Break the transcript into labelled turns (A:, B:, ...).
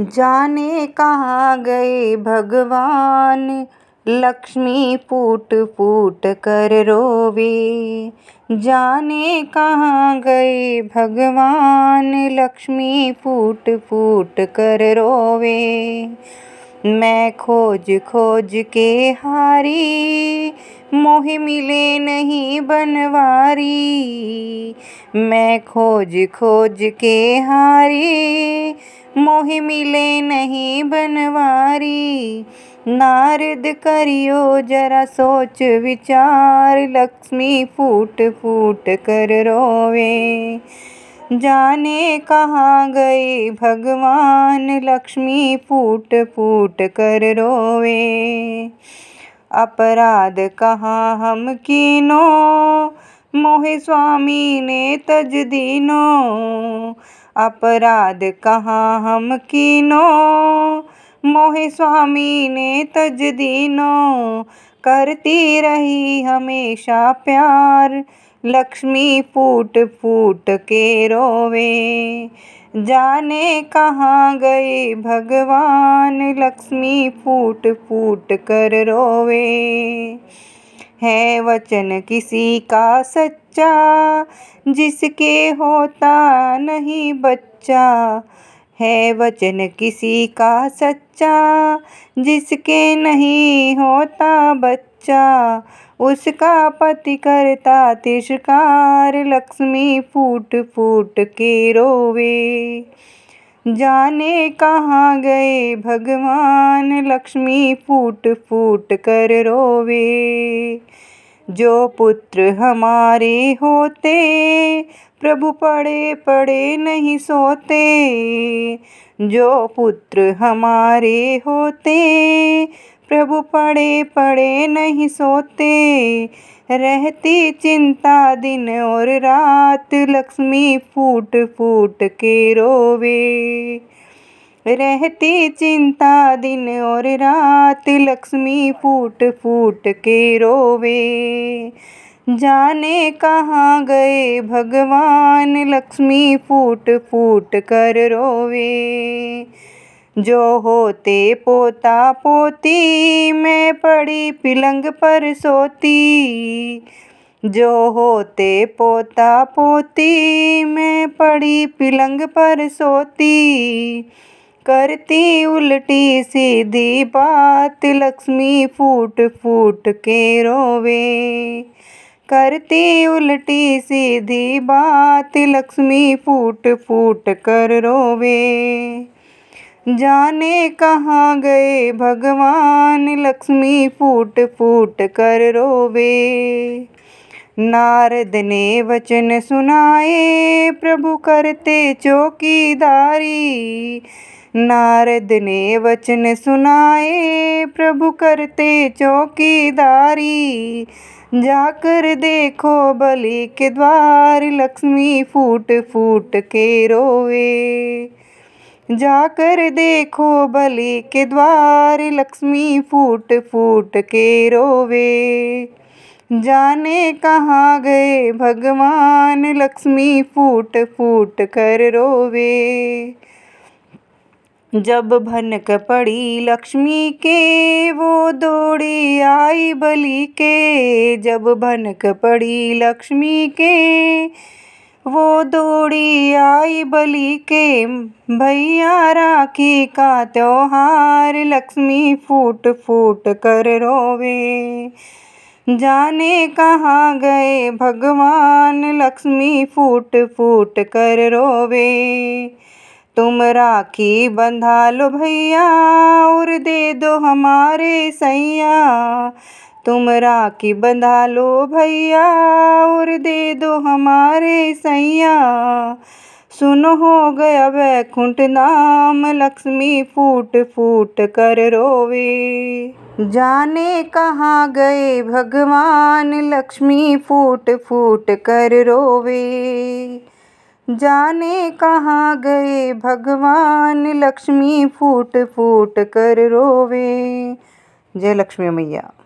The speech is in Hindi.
A: जाने कहाँ गए भगवान लक्ष्मी फूट फूट कर रोवे जाने कहाँ गए भगवान लक्ष्मी फूट फूट कर रोवे मैं खोज खोज के हारी मोह मिले नहीं बनवारी मैं खोज खोज के हारी मोहि मिले नहीं बनवारी नारद करियो जरा सोच विचार लक्ष्मी फूट फूट कर रोवे जाने कहाँ गए भगवान लक्ष्मी फूट फूट कर रोवे अपराध कहाँ हम कीनो मोहे स्वामी ने तज दीनो अपराध कहाँ हम कीनो मोहे स्वामी ने तज दीनो करती रही हमेशा प्यार लक्ष्मी फूट फूट के रोवे जाने कहाँ गए भगवान लक्ष्मी फूट फूट कर रोवे है वचन किसी का सच्चा जिसके होता नहीं बच्चा है वचन किसी का सच्चा जिसके नहीं होता बच्चा उसका पति करता तिरस्कार लक्ष्मी फूट फूट के रोवे जाने कहाँ गए भगवान लक्ष्मी फूट फूट कर रोवे जो पुत्र हमारे होते प्रभु पड़े पड़े नहीं सोते जो पुत्र हमारे होते प्रभु पड़े पड़े नहीं सोते रहती चिंता दिन और रात लक्ष्मी फूट फूट के रोवे रहती चिंता दिन और रात लक्ष्मी फूट फूट के रोवे जाने कहाँ गए भगवान लक्ष्मी फूट फूट कर रोवे जो होते पोता पोती मैं पड़ी पिलंग पर सोती जो होते पोता पोती मैं पड़ी पिलंग पर सोती करती उल्टी सीधी बात लक्ष्मी फूट फूट के रोवे करती उल्टी सीधी बात लक्ष्मी फूट फूट कर रोवे जाने कहाँ गए भगवान लक्ष्मी फूट फूट कर रोवे नारद ने वचन सुनाए प्रभु करते चौकीदारी नारद ने वचन सुनाए प्रभु करते चौकीदारी जाकर देखो बलि के द्वार लक्ष्मी फूट फूट के रोवे जाकर देखो बलि के द्वार लक्ष्मी फूट फूट के रोवे जाने कहाँ गए भगवान लक्ष्मी फूट फूट कर रोवे जब भनक पड़ी लक्ष्मी के वो दौड़ी आई बलि के जब भनक पड़ी लक्ष्मी के वो दौड़ी आई बलि के भैया राखी का त्योहार लक्ष्मी फूट फूट कर रोवे जाने कहाँ गए भगवान लक्ष्मी फूट फूट कर रोवे तुम राखी बंधा लो भैया और दे दो हमारे सैया तुम राखी बंधा लो भैया और दे दो हमारे सैया सुन हो गया वैकुंठ नाम लक्ष्मी फूट फूट कर रोवे जाने कहाँ गए भगवान लक्ष्मी फूट फूट कर रोवे जाने कहाँ गए भगवान लक्ष्मी फूट फूट कर रोवे जय लक्ष्मी मैया